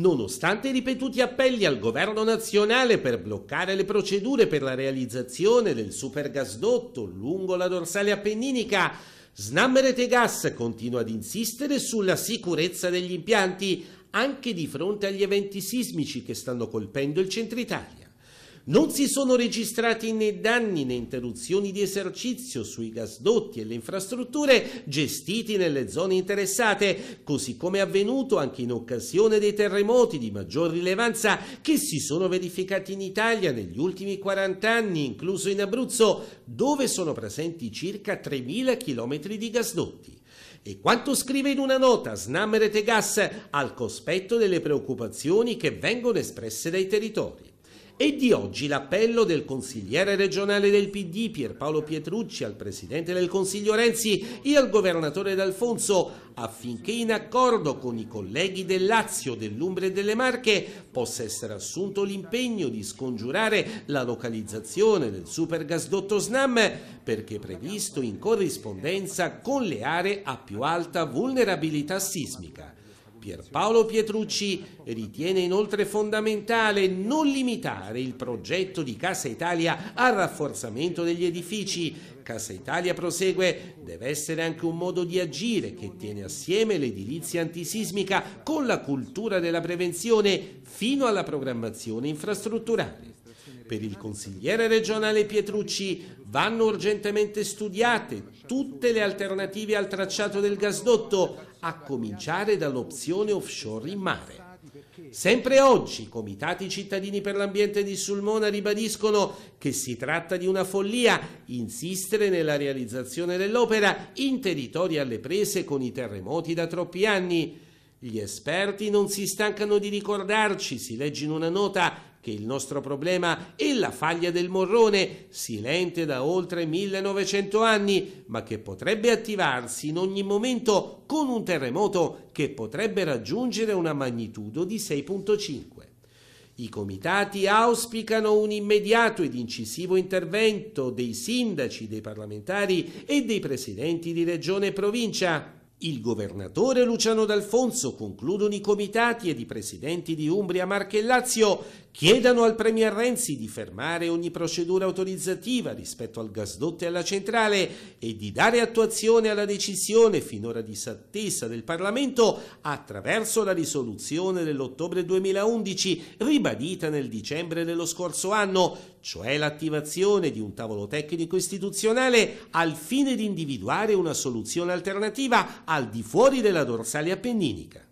Nonostante i ripetuti appelli al governo nazionale per bloccare le procedure per la realizzazione del supergasdotto lungo la dorsale appenninica, Snam Rete Gas continua ad insistere sulla sicurezza degli impianti anche di fronte agli eventi sismici che stanno colpendo il centro Italia. Non si sono registrati né danni né interruzioni di esercizio sui gasdotti e le infrastrutture gestiti nelle zone interessate, così come è avvenuto anche in occasione dei terremoti di maggior rilevanza che si sono verificati in Italia negli ultimi 40 anni, incluso in Abruzzo, dove sono presenti circa 3.000 km di gasdotti. E quanto scrive in una nota Snam Rete Gas al cospetto delle preoccupazioni che vengono espresse dai territori. E di oggi l'appello del consigliere regionale del PD Pierpaolo Pietrucci al presidente del Consiglio Renzi e al governatore D'Alfonso affinché in accordo con i colleghi del Lazio, dell'Umbria e delle Marche possa essere assunto l'impegno di scongiurare la localizzazione del supergasdotto SNAM perché previsto in corrispondenza con le aree a più alta vulnerabilità sismica. Pierpaolo Pietrucci ritiene inoltre fondamentale non limitare il progetto di Casa Italia al rafforzamento degli edifici. Casa Italia prosegue, deve essere anche un modo di agire che tiene assieme l'edilizia antisismica con la cultura della prevenzione fino alla programmazione infrastrutturale per il consigliere regionale Pietrucci vanno urgentemente studiate tutte le alternative al tracciato del gasdotto, a cominciare dall'opzione offshore in mare. Sempre oggi i comitati cittadini per l'ambiente di Sulmona ribadiscono che si tratta di una follia insistere nella realizzazione dell'opera in territori alle prese con i terremoti da troppi anni. Gli esperti non si stancano di ricordarci, si legge in una nota, che il nostro problema è la faglia del morrone, silente da oltre 1900 anni, ma che potrebbe attivarsi in ogni momento con un terremoto che potrebbe raggiungere una magnitudo di 6.5. I comitati auspicano un immediato ed incisivo intervento dei sindaci, dei parlamentari e dei presidenti di regione e provincia. Il governatore Luciano D'Alfonso, concludono i comitati ed i presidenti di Umbria, Marche e Lazio, Chiedano al Premier Renzi di fermare ogni procedura autorizzativa rispetto al gasdotto e alla centrale e di dare attuazione alla decisione finora disattesa del Parlamento attraverso la risoluzione dell'ottobre 2011 ribadita nel dicembre dello scorso anno, cioè l'attivazione di un tavolo tecnico istituzionale al fine di individuare una soluzione alternativa al di fuori della dorsale appenninica.